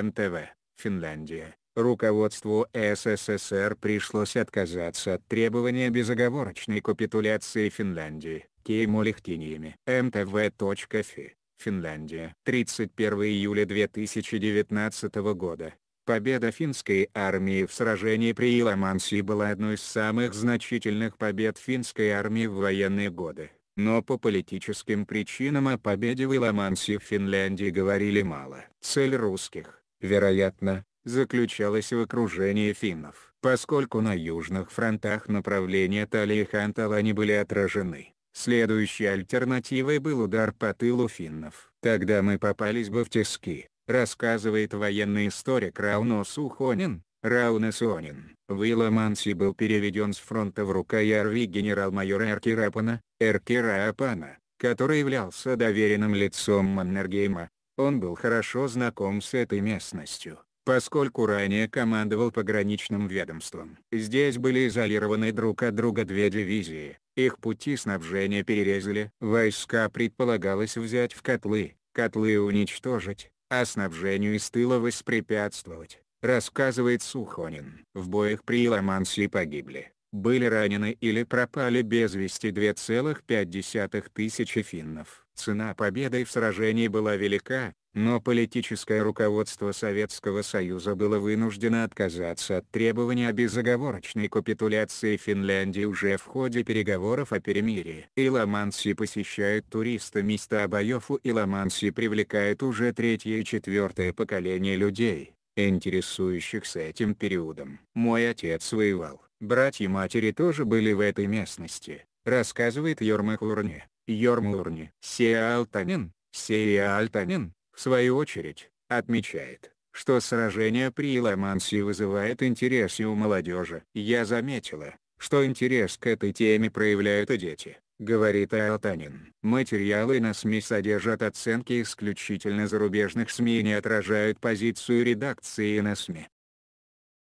НТВ, Финляндия. Руководству СССР пришлось отказаться от требования безоговорочной капитуляции Финляндии, Кейму Лехтиниями. МТВ.фи, Финляндия. 31 июля 2019 года. Победа финской армии в сражении при Иламанси была одной из самых значительных побед финской армии в военные годы. Но по политическим причинам о победе в Иламанси в Финляндии говорили мало. Цель русских вероятно, заключалась в окружении финнов. Поскольку на южных фронтах направления Талии Хантала они были отражены, следующей альтернативой был удар по тылу финнов. «Тогда мы попались бы в тиски», рассказывает военный историк Рауно Сухонин. Рауна Сонин, Вилламанси был переведен с фронта в рукоярви генерал-майора Эркирапана, Эркирапана, который являлся доверенным лицом Маннергейма, он был хорошо знаком с этой местностью, поскольку ранее командовал пограничным ведомством. Здесь были изолированы друг от друга две дивизии, их пути снабжения перерезали. Войска предполагалось взять в котлы, котлы уничтожить, а снабжению из тыла воспрепятствовать, рассказывает Сухонин. В боях при Ломансе погибли, были ранены или пропали без вести 2,5 тысячи финнов. Цена победы в сражении была велика, но политическое руководство Советского Союза было вынуждено отказаться от требования о безоговорочной капитуляции Финляндии уже в ходе переговоров о перемирии. И посещают туристы места боев и Ламанси привлекает уже третье и четвертое поколение людей, интересующихся этим периодом. Мой отец воевал, братья матери тоже были в этой местности, рассказывает Йорма Курни. Йормурни. Сеалтанин, Сеалтанин, в свою очередь, отмечает, что сражение при Ламансе вызывает интерес и у молодежи. Я заметила, что интерес к этой теме проявляют и дети, говорит Алтанин. Материалы на СМИ содержат оценки исключительно зарубежных СМИ и не отражают позицию редакции на СМИ.